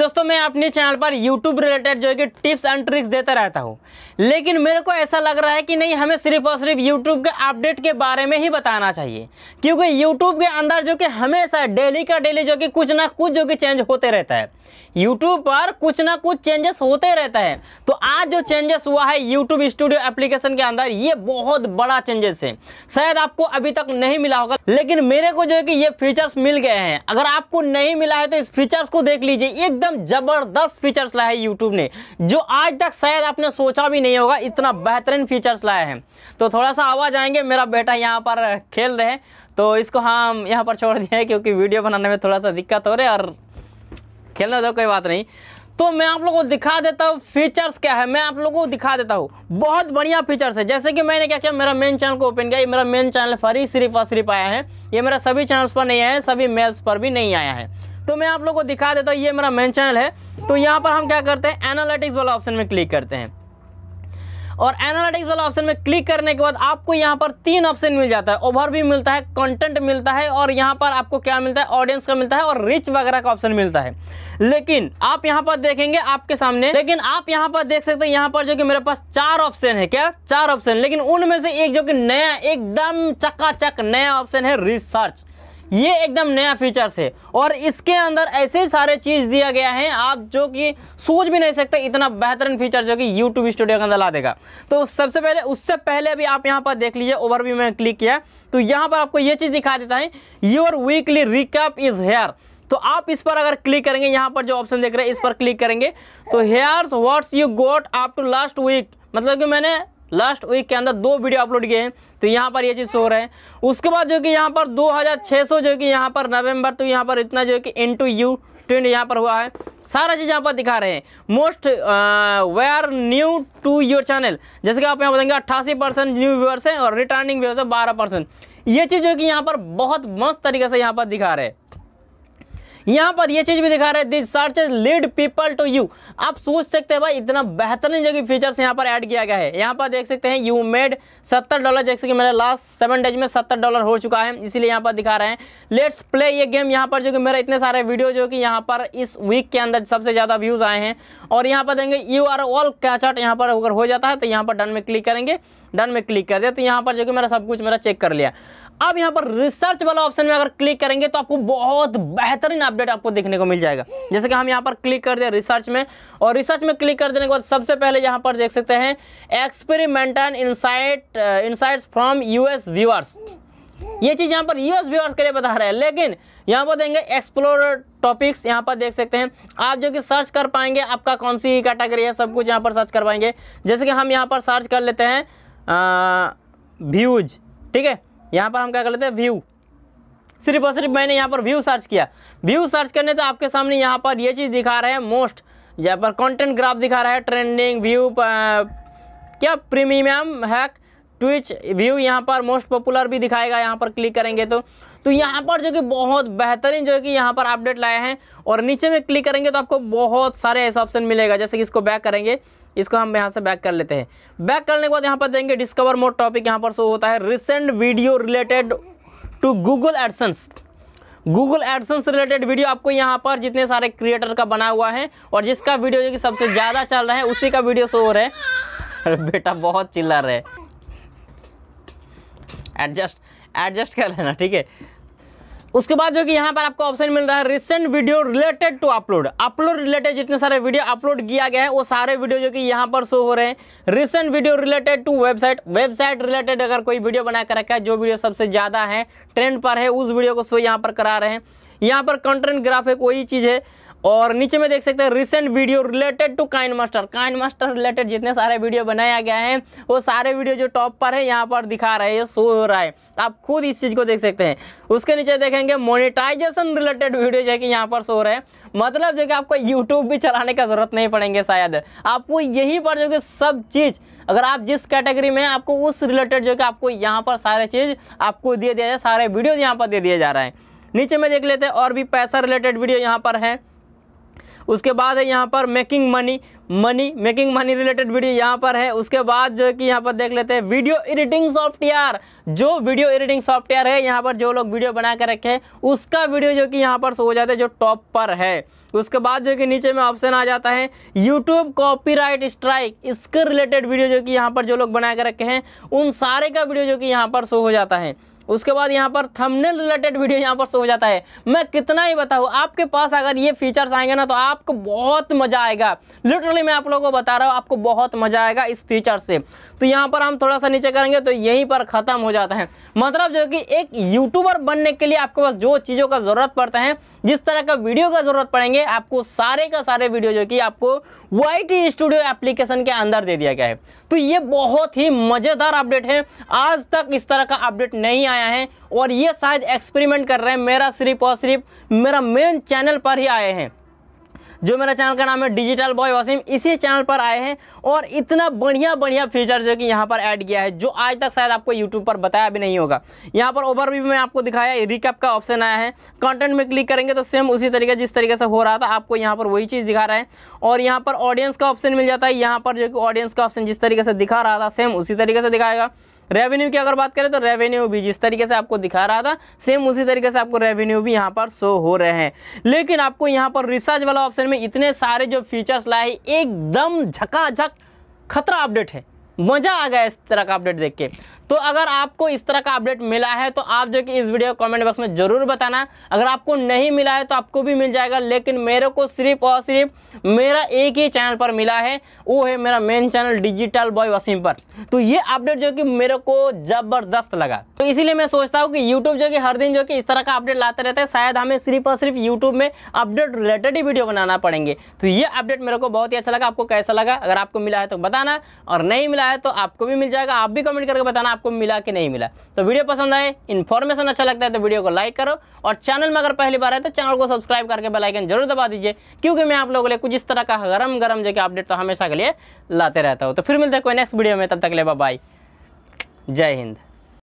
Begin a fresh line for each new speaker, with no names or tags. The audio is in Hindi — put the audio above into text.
दोस्तों मैं अपने चैनल पर यूट्यूब रिलेटेड जो है कि टिप्स एंड ट्रिक्स देता रहता हूँ लेकिन मेरे को ऐसा लग रहा है कि नहीं हमें सिर्फ और सिर्फ यूट्यूब के अपडेट के बारे में ही बताना चाहिए क्योंकि यूट्यूब के अंदर जो कि हमेशा डेली का डेली जो कि कुछ ना कुछ जो कि चेंज होते रहता है YouTube पर कुछ ना कुछ चेंजेस होते रहता है तो आज जो चेंजेस हुआ है यूट्यूब स्टूडियो एप्लीकेशन के अंदर ये बहुत बड़ा चेंजेस है शायद आपको अभी तक नहीं मिला होगा लेकिन मेरे को जो है कि ये फीचर्स मिल गए हैं अगर आपको नहीं मिला है तो इस फीचर्स को देख लीजिए एकदम एकदम ज़बरदस्त फीचर्स लाए हैं यूट्यूब ने जो आज तक शायद आपने सोचा भी नहीं होगा इतना बेहतरीन फीचर्स लाए हैं तो थोड़ा सा आवाज़ आएंगे मेरा बेटा यहाँ पर खेल रहे हैं तो इसको हम यहाँ पर छोड़ दिए क्योंकि वीडियो बनाने में थोड़ा सा दिक्कत हो रही है और खेलने दो कोई बात नहीं तो मैं आप लोगों को दिखा देता हूँ फीचर्स क्या है मैं आप लोगों को दिखा देता हूँ बहुत बढ़िया फीचर्स है जैसे कि मैंने क्या किया मेरा मेन चैनल को ओपन किया ये मेरा मेन चैनल फरी सिर्फ और सिर्फ आया है ये मेरा सभी चैनल्स पर नहीं आया है सभी मेल्स पर भी नहीं आया है तो मैं आप लोग को दिखा देता हूँ ये मेरा मेन चैनल है तो यहाँ पर हम क्या करते हैं एनालिटिक्स वाला ऑप्शन में क्लिक करते हैं और एनालिटिक्स वाला ऑप्शन में क्लिक करने के बाद आपको यहाँ पर तीन ऑप्शन मिल जाता है ओवर भी मिलता है कंटेंट मिलता है और यहाँ पर आपको क्या मिलता है ऑडियंस का मिलता है और रिच वगैरह का ऑप्शन मिलता है लेकिन आप यहाँ पर देखेंगे आपके सामने लेकिन आप यहाँ पर देख सकते हैं यहाँ पर जो कि मेरे पास चार ऑप्शन है क्या चार ऑप्शन लेकिन उनमें से एक जो कि नया एकदम चकाचक नया ऑप्शन है रिसर्च ये एकदम नया फीचर्स है और इसके अंदर ऐसे सारे चीज़ दिया गया है आप जो कि सोच भी नहीं सकते इतना बेहतरीन फीचर जो कि यूट्यूब स्टूडियो के अंदर ला देगा तो सबसे पहले उससे पहले भी आप यहाँ पर देख लीजिए ओवरव्यू में क्लिक किया तो यहाँ पर आपको ये चीज़ दिखा देता है your weekly recap is here तो आप इस पर अगर क्लिक करेंगे यहाँ पर जो ऑप्शन देख रहे हैं इस पर क्लिक करेंगे तो here's what's you got up to last week मतलब कि मैंने लास्ट वीक के अंदर दो वीडियो अपलोड किए हैं तो यहाँ पर ये चीज़ शो रहा है उसके बाद जो कि यहाँ पर 2600 जो कि यहाँ पर नवंबर तो यहाँ पर इतना जो कि इन टू यू ट्रेंड यहाँ पर हुआ है सारा चीज़ यहाँ पर दिखा रहे हैं most way are new to your channel जैसे कि आप यहाँ बताएंगे अट्ठासी परसेंट न्यू व्यूअर्स हैं और रिटर्निंग व्यूअर्स है बारह परसेंट ये चीज़ जो कि यहाँ पर बहुत मस्त तरीके से यहाँ पर दिखा रहे हैं यहाँ पर ये चीज़ भी दिखा रहे this search lead people to you आप सोच सकते हैं भाई इतना बेहतरीन जगह फीचर्स यहाँ पर ऐड किया गया है यहाँ पर देख सकते हैं यू मेड सत्तर डॉलर जैसे कि मेरा लास्ट सेवन डेज में सत्तर डॉलर हो चुका है इसीलिए यहाँ पर दिखा रहे हैं लेट्स प्ले ये गेम यहाँ पर जो कि मेरा इतने सारे वीडियो जो कि यहाँ पर इस वीक के अंदर सबसे ज़्यादा व्यूज़ आए हैं और यहाँ पर देंगे you are all catch out यहाँ पर अगर हो जाता है तो यहाँ पर डन में क्लिक करेंगे डन में क्लिक कर दिया तो यहाँ पर जो कि मेरा सब कुछ मेरा चेक कर लिया अब यहाँ पर रिसर्च वाला ऑप्शन में अगर क्लिक करेंगे तो आपको बहुत बेहतरीन अपडेट आपको देखने को मिल जाएगा जैसे कि हम यहाँ पर क्लिक कर दे रिसर्च में और रिसर्च में क्लिक कर देने के बाद सबसे पहले यहाँ पर देख सकते हैं experimental insight insight from US viewers ये चीज़ यहाँ पर यूएस व्यूअर्स के लिए बता रहे हैं लेकिन यहाँ पर देंगे एक्सप्लोर टॉपिक्स यहाँ पर देख सकते हैं आप जो कि सर्च कर पाएंगे आपका कौन सी कैटेगरी है सब कुछ यहाँ पर सर्च कर पाएंगे जैसे कि हम यहाँ पर सर्च कर लेते हैं व्यूज uh, ठीक है यहाँ पर हम क्या कर लेते हैं व्यू सिर्फ और सिर्फ मैंने यहाँ पर व्यू सर्च किया व्यू सर्च करने तो आपके सामने यहाँ पर ये चीज़ दिखा रहे हैं मोस्ट यहाँ पर कंटेंट ग्राफ दिखा रहा है ट्रेंडिंग व्यू क्या प्रीमियम हैक ट्विच व्यू यहाँ पर मोस्ट पॉपुलर भी दिखाएगा यहाँ पर क्लिक करेंगे तो तो यहाँ पर जो कि बहुत बेहतरीन जो है कि यहाँ पर अपडेट लाए हैं और नीचे में क्लिक करेंगे तो आपको बहुत सारे ऐसे ऑप्शन मिलेगा जैसे कि इसको बैक करेंगे इसको हम यहाँ से बैक कर लेते हैं बैक करने के बाद यहाँ पर देंगे डिस्कवर मोड टॉपिक यहाँ पर शो होता है recent video related to Google AdSense Google AdSense related video आपको यहाँ पर जितने सारे क्रिएटर का बना हुआ है और जिसका वीडियो जो कि सबसे ज़्यादा चल रहा है उसी का वीडियो शो हो रहा है बेटा बहुत चिल्ला रहे एडजस्ट एडजस्ट कर लेना ठीक है उसके बाद जो कि यहाँ पर आपको ऑप्शन मिल रहा है recent video related to upload upload related जितने सारे वीडियो अपलोड किया गया है वो सारे वीडियो जो कि यहाँ पर शो हो रहे हैं recent video related to website website related अगर कोई वीडियो बना कर रखा है जो वीडियो सबसे ज़्यादा है ट्रेंड पर है उस वीडियो को शो यहाँ पर करा रहे हैं यहाँ पर कंटेंट ग्राफिक वही चीज़ है और नीचे में देख सकते हैं recent video related to KineMaster KineMaster related जितने सारे वीडियो बनाया गया है वो सारे वीडियो जो टॉप पर है यहाँ पर दिखा रहे हैं शो हो रहा है आप खुद इस चीज़ को देख सकते हैं उसके नीचे देखेंगे मोनिटाइजेशन रिलेटेड वीडियो जो कि यहाँ पर शो रहे हैं मतलब जो कि आपको यूट्यूब भी चलाने का ज़रूरत नहीं पड़ेंगे शायद आपको यहीं पर जो कि सब चीज़ अगर आप जिस कैटेगरी में आपको उस रिलेटेड जो कि आपको यहाँ पर सारे चीज़ आपको दे दिया जाए सारे वीडियोज़ यहाँ पर दे दिए जा रहे हैं नीचे में देख लेते हैं और भी पैसा रिलेटेड वीडियो यहाँ पर है उसके बाद है यहाँ पर making money money making money related video यहाँ पर है उसके बाद जो है कि यहाँ पर देख लेते हैं वीडियो एडिटिंग सॉफ्टवेयर जो वीडियो एडिटिंग सॉफ्टवेयर है यहाँ पर जो लोग वीडियो बना कर रखे हैं उसका वीडियो जो कि यहाँ पर सो जाता है जो टॉप पर है उसके बाद जो कि नीचे में ऑप्शन आ जाता है यूट्यूब कॉपीराइट स्ट्राइक इसके रिलेटेड वीडियो जो कि यहाँ पर जो लोग बना कर रखे हैं उन सारे का वीडियो जो कि यहाँ पर शो हो जाता है उसके बाद यहाँ पर थंबनेल रिलेटेड वीडियो यहाँ पर सो जाता है मैं कितना ही बताऊँ आपके पास अगर ये फीचर्स आएंगे ना तो आपको बहुत मज़ा आएगा लिटरली मैं आप लोगों को बता रहा हूँ आपको बहुत मज़ा आएगा इस फीचर से तो यहाँ पर हम थोड़ा सा नीचे करेंगे तो यहीं पर ख़त्म हो जाता है मतलब जो कि एक यूट्यूबर बनने के लिए आपके पास जो चीज़ों का ज़रूरत पड़ता है जिस तरह का वीडियो का जरूरत पड़ेंगे आपको सारे का सारे वीडियो जो कि आपको वाई स्टूडियो एप्लीकेशन के अंदर दे दिया गया है तो ये बहुत ही मज़ेदार अपडेट है आज तक इस तरह का अपडेट नहीं आया है और ये शायद एक्सपेरिमेंट कर रहे हैं मेरा सिर्फ और सिर्फ मेरा मेन चैनल पर ही आए हैं जो मेरा चैनल का नाम है डिजिटल बॉय वसीम इसी चैनल पर आए हैं और इतना बढ़िया बढ़िया फीचर जो कि यहाँ पर ऐड किया है जो आज तक शायद आपको यूट्यूब पर बताया भी नहीं होगा यहाँ पर ओवरव्यू में आपको दिखाया रिकअप का ऑप्शन आया है कंटेंट में क्लिक करेंगे तो सेम उसी तरीके जिस तरीके से हो रहा था आपको यहाँ पर वही चीज़ दिखा रहा है और यहाँ पर ऑडियंस का ऑप्शन मिल जाता है यहाँ पर जो कि ऑडियंस का ऑप्शन जिस तरीके से दिखा रहा था सेम उसी तरीके से दिखाएगा रेवेन्यू की अगर बात करें तो रेवेन्यू भी जिस तरीके से आपको दिखा रहा था सेम उसी तरीके से आपको रेवेन्यू भी यहाँ पर शो हो रहे हैं लेकिन आपको यहाँ पर रिसर्च वाला ऑप्शन में इतने सारे जो फीचर्स लाए एकदम झकाझक खतरा अपडेट है मज़ा आ गया इस तरह का अपडेट देख के तो अगर आपको इस तरह का अपडेट मिला है तो आप जो कि इस वीडियो कमेंट बॉक्स में ज़रूर बताना अगर आपको नहीं मिला है तो आपको भी मिल जाएगा लेकिन मेरे को सिर्फ और सिर्फ मेरा एक ही चैनल पर मिला है वो है मेरा main channel digital boy Wasim पर तो ये अपडेट जो कि मेरे को ज़बरदस्त लगा तो इसीलिए मैं सोचता हूँ कि यूट्यूब जो कि हर दिन जो कि इस तरह का अपडेट लाते रहता है शायद हमें सिर्फ और सिर्फ यूट्यूब में अपडेट रिलेटेड ही वीडियो बनाना पड़ेंगे तो ये अपडेट मेरे को बहुत ही अच्छा लगा आपको कैसा लगा अगर आपको मिला है तो बताना और नहीं मिला है तो आपको भी मिल जाएगा आप भी कमेंट करके बताना आपको मिला कि नहीं मिला तो वीडियो पसंद आए इन्फॉर्मेशन अच्छा लगता है तो वीडियो को लाइक करो और चैनल में अगर पहली बार है तो चैनल को सब्सक्राइब करके बेलाइकन जरूर दबा दीजिए क्योंकि मैं आप लोगों के लिए कुछ इस तरह का गर्म गर्म जो कि अपडेट तो हमेशा के लिए लाते रहता हूँ तो फिर मिलते हैं कोई नेक्स्ट वीडियो में तब तक ले बाय जय हिंद